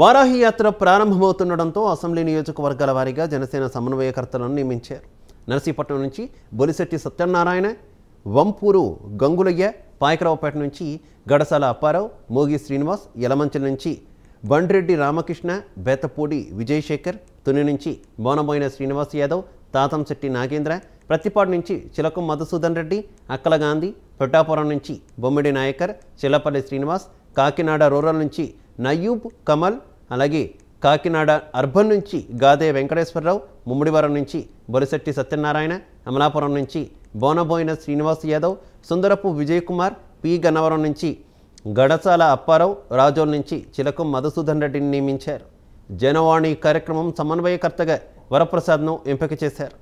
వారాహి యాత్ర ప్రారంభమవుతుండడంతో అసెంబ్లీ నియోజకవర్గాల వారీగా జనసేన సమన్వయకర్తలను నియమించారు నర్సీపట్నం నుంచి బొలిశెట్టి సత్యనారాయణ వంపూరు గంగులయ్య పాయకరావుపేట నుంచి గడసాల అప్పారావు మోగి శ్రీనివాస్ యలమంచల నుంచి బండ్రెడ్డి రామకృష్ణ బేతపూడి విజయశేఖర్ తుని నుంచి మౌనమైన శ్రీనివాస్ యాదవ్ తాతంశెట్టి నాగేంద్ర ప్రతిపాడు నుంచి చిలకం మధుసూదన్ రెడ్డి అక్కల గాంధీ పెట్టాపురం నుంచి బొమ్మిడి నాయకర్ చిల్లపల్లి శ్రీనివాస్ కాకినాడ రూరల్ నుంచి నయూబ్ కమల్ అలాగే కాకినాడ అర్బన్ నుంచి గాదే వెంకటేశ్వరరావు ముమ్మిడివరం నుంచి బొలిశెట్టి సత్యనారాయణ అమలాపురం నుంచి బోనబోయిన శ్రీనివాస్ యాదవ్ సుందరపు విజయ్ కుమార్ పి గన్నవరం నుంచి గడసాల అప్పారావు రాజోల్ నుంచి చిలకం మధుసూదన్ రెడ్డిని నియమించారు జనవాణి కార్యక్రమం సమన్వయకర్తగా వరప్రసాద్ను ఎంపిక చేశారు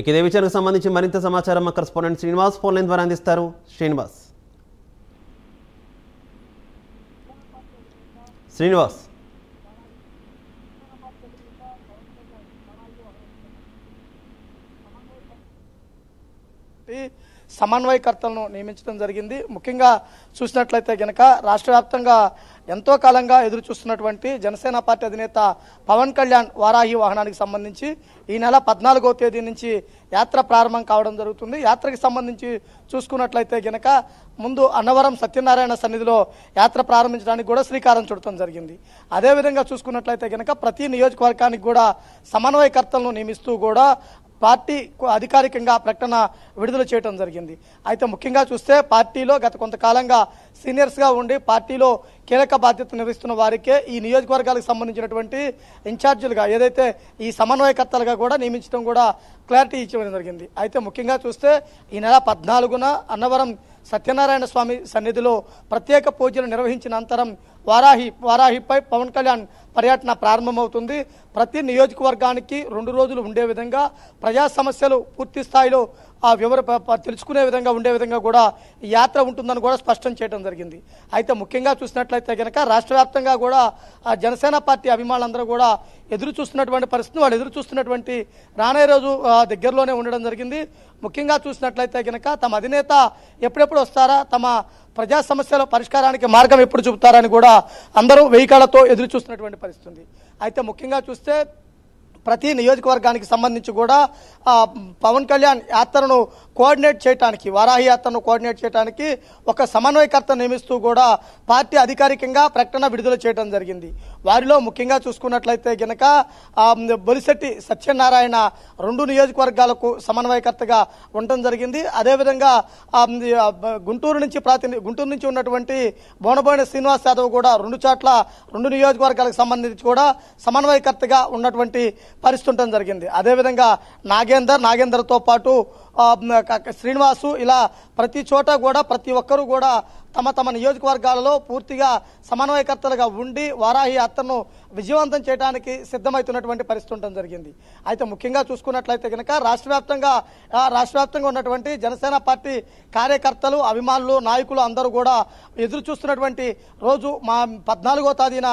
ఇక ఇదే విషయానికి సంబంధించి మరింత సమాచారం మా కరస్పాండెంట్ శ్రీనివాస్ లైన్ ద్వారా అందిస్తారు శ్రీనివాస్ శ్రీనివాస్ చెప్పి సమన్వయకర్తలను నియమించడం జరిగింది ముఖ్యంగా చూసినట్లయితే గనక రాష్ట్ర వ్యాప్తంగా ఎంతో కాలంగా ఎదురు చూస్తున్నటువంటి జనసేన పార్టీ అధినేత పవన్ కళ్యాణ్ వారాహి వాహనానికి సంబంధించి ఈ నెల పద్నాలుగో తేదీ నుంచి యాత్ర ప్రారంభం కావడం జరుగుతుంది యాత్రకి సంబంధించి చూసుకున్నట్లయితే గనక ముందు అన్నవరం సత్యనారాయణ సన్నిధిలో యాత్ర ప్రారంభించడానికి కూడా శ్రీకారం చుడటం జరిగింది అదేవిధంగా చూసుకున్నట్లయితే గనక ప్రతి నియోజకవర్గానికి కూడా సమన్వయకర్తలను నియమిస్తూ కూడా పార్టీ అధికారికంగా ప్రకటన విడుదల చేయడం జరిగింది అయితే ముఖ్యంగా చూస్తే పార్టీలో గత కొంతకాలంగా సీనియర్స్గా ఉండి పార్టీలో కీలక బాధ్యత నిర్వహిస్తున్న వారికే ఈ నియోజకవర్గాలకు సంబంధించినటువంటి ఇన్ఛార్జీలుగా ఏదైతే ఈ సమన్వయకర్తలుగా కూడా నియమించడం కూడా క్లారిటీ ఇచ్చేయడం జరిగింది అయితే ముఖ్యంగా చూస్తే ఈ నెల పద్నాలుగున అన్నవరం సత్యనారాయణ స్వామి సన్నిధిలో ప్రత్యేక పూజలు నిర్వహించిన అంతరం వారాహి వారాహిపై పవన్ కళ్యాణ్ పర్యటన ప్రారంభమవుతుంది ప్రతి నియోజకవర్గానికి రెండు రోజులు ఉండే విధంగా ప్రజా సమస్యలు పూర్తి స్థాయిలో ఆ వివర తెలుసుకునే విధంగా ఉండే విధంగా కూడా యాత్ర ఉంటుందని కూడా స్పష్టం చేయడం జరిగింది అయితే ముఖ్యంగా చూసినట్లయితే కనుక రాష్ట్ర కూడా ఆ జనసేన పార్టీ అభిమానులందరూ కూడా ఎదురు చూస్తున్నటువంటి పరిస్థితిని వాళ్ళు ఎదురు చూస్తున్నటువంటి రానే రోజు దగ్గరలోనే ఉండడం జరిగింది ముఖ్యంగా చూసినట్లయితే కనుక తమ అధినేత ఎప్పుడెప్పుడు వస్తారా తమ ప్రజా సమస్యల పరిష్కారానికి మార్గం ఎప్పుడు చూపుతారని కూడా అందరూ వెయ్యి ఎదురు చూస్తున్నటువంటి పరిస్థితి అయితే ముఖ్యంగా చూస్తే ప్రతి నియోజకవర్గానికి సంబంధించి కూడా పవన్ కళ్యాణ్ యాత్రను కోఆర్డినేట్ చేయడానికి వారాహి యాత్రను కోఆర్డినేట్ చేయడానికి ఒక సమన్వయకర్త నియమిస్తూ కూడా పార్టీ అధికారికంగా ప్రకటన విడుదల చేయడం జరిగింది వారిలో ముఖ్యంగా చూసుకున్నట్లయితే గనక బొలిశెట్టి సత్యనారాయణ రెండు నియోజకవర్గాలకు సమన్వయకర్తగా ఉండటం జరిగింది అదేవిధంగా గుంటూరు నుంచి ప్రాతిని గుంటూరు నుంచి ఉన్నటువంటి బోనబోయిన శ్రీనివాస్ యాదవ్ కూడా రెండు చోట్ల రెండు నియోజకవర్గాలకు సంబంధించి కూడా సమన్వయకర్తగా ఉన్నటువంటి పరిస్థితి ఉండటం జరిగింది అదేవిధంగా నాగేందర్ నాగేందర్తో పాటు శ్రీనివాసు ఇలా ప్రతి చోట కూడా ప్రతి ఒక్కరూ కూడా తమ తమ నియోజకవర్గాలలో పూర్తిగా సమన్వయకర్తలుగా ఉండి వారాహి యాత్రను విజయవంతం చేయడానికి సిద్ధమవుతున్నటువంటి పరిస్థితి ఉండడం జరిగింది అయితే ముఖ్యంగా చూసుకున్నట్లయితే కనుక రాష్ట్ర వ్యాప్తంగా ఉన్నటువంటి జనసేన పార్టీ కార్యకర్తలు అభిమానులు నాయకులు అందరూ కూడా ఎదురు చూస్తున్నటువంటి రోజు మా పద్నాలుగో తేదీన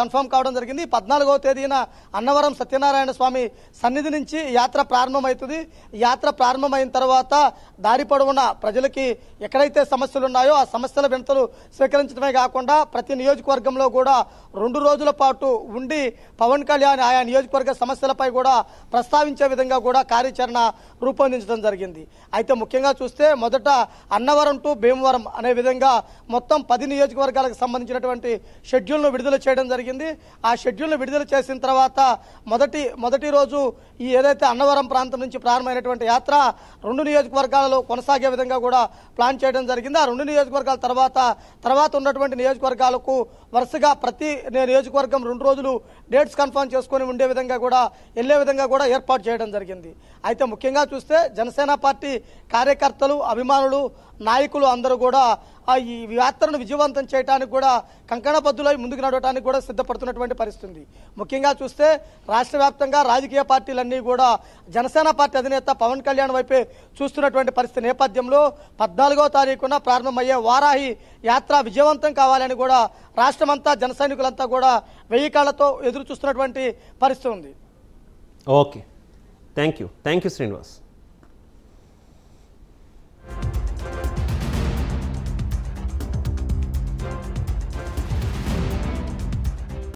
కన్ఫర్మ్ కావడం జరిగింది పద్నాలుగో తేదీన అన్నవరం సత్యనారాయణ స్వామి సన్నిధి నుంచి యాత్ర ప్రారంభమవుతుంది యాత్ర ప్రారంభ ప్రారంభమైన తర్వాత దారి పొడవున ప్రజలకి ఎక్కడైతే సమస్యలు ఉన్నాయో ఆ సమస్యల వింతలు స్వీకరించడమే కాకుండా ప్రతి నియోజకవర్గంలో కూడా రెండు రోజుల పాటు ఉండి పవన్ కళ్యాణ్ ఆయా నియోజకవర్గ సమస్యలపై కూడా ప్రస్తావించే విధంగా కూడా కార్యాచరణ రూపొందించడం జరిగింది అయితే ముఖ్యంగా చూస్తే మొదట అన్నవరం టు భీమవరం అనే విధంగా మొత్తం పది నియోజకవర్గాలకు సంబంధించినటువంటి షెడ్యూల్ను విడుదల చేయడం జరిగింది ఆ షెడ్యూల్ను విడుదల చేసిన తర్వాత మొదటి మొదటి రోజు ఈ ఏదైతే అన్నవరం ప్రాంతం నుంచి ప్రారంభమైనటువంటి యాత్ర రెండు నియోజకవర్గాలలో కొనసాగే విధంగా కూడా ప్లాన్ చేయడం జరిగింది ఆ రెండు నియోజకవర్గాల తర్వాత తర్వాత ఉన్నటువంటి నియోజకవర్గాలకు వరుసగా ప్రతి నియోజకవర్గం రెండు రోజులు డేట్స్ కన్ఫర్మ్ చేసుకొని ఉండే విధంగా కూడా వెళ్లే విధంగా కూడా ఏర్పాటు చేయడం జరిగింది అయితే ముఖ్యంగా చూస్తే జనసేన పార్టీ కార్యకర్తలు అభిమానులు నాయకులు అందరూ కూడా ఈ యాత్రను విజయవంతం చేయడానికి కూడా కంకణ పద్దులై ముందుకు నడవడానికి కూడా సిద్ధపడుతున్నటువంటి పరిస్థితి ముఖ్యంగా చూస్తే రాష్ట్ర రాజకీయ పార్టీలన్నీ కూడా జనసేన పార్టీ అధినేత పవన్ కళ్యాణ్ వైపే చూస్తున్నటువంటి పరిస్థితి నేపథ్యంలో పద్నాలుగో తారీఖున ప్రారంభమయ్యే వారాహి యాత్ర విజయవంతం కావాలని కూడా రాష్ట్రమంతా జన సైనికులంతా కూడా వెయ్యి కాళ్లతో ఎదురు చూస్తున్నటువంటి పరిస్థితి ఉంది okay thank you thank you Srinivas